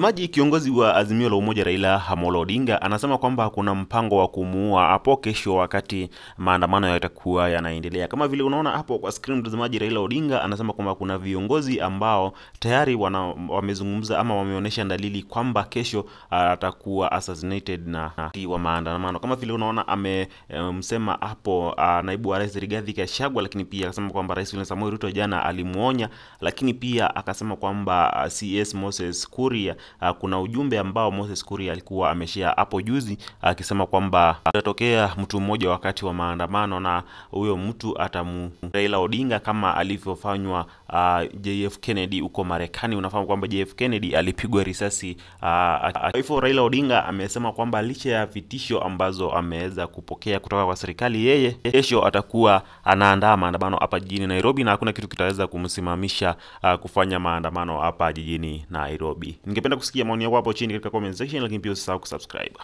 Msemaji kiongozi wa Azimio la Umoja Raila Amolo Odinga anasema kwamba kuna mpango wa kumuua hapo kesho, wakati maandamano yatakuwa yanaendelea. Kama vile unaona hapo kwa screen, mtazamaji, Raila Odinga anasema kwamba kuna viongozi ambao tayari wana, wamezungumza ama wameonyesha dalili kwamba kesho ah, atakuwa assassinated na, wa maandamano. Kama vile unaona amemsema eh, um, hapo uh, naibu wa rais Rigathi Gachagua, lakini pia akasema kwamba Rais William Samoei Ruto jana alimuonya, lakini pia akasema kwamba ah, CS Moses Kuria uh, kuna ujumbe ambao Moses Kuria alikuwa ameshia hapo juzi akisema uh, kwamba atatokea mtu mmoja wakati wa maandamano na huyo mtu atamu Raila Odinga kama alivyofanywa uh, JF Kennedy huko Marekani. Unafahamu kwamba JF Kennedy alipigwa risasi uh, hivyo Raila Odinga amesema kwamba licha ya vitisho ambazo ameweza kupokea kutoka kwa serikali, yeye kesho atakuwa anaandaa maandamano hapa jijini Nairobi na hakuna kitu kitaweza kumsimamisha uh, kufanya maandamano hapa jijini Nairobi. Ningependa kusikia maoni yako hapo chini katika comment section, lakini pia usisahau kusubscribe.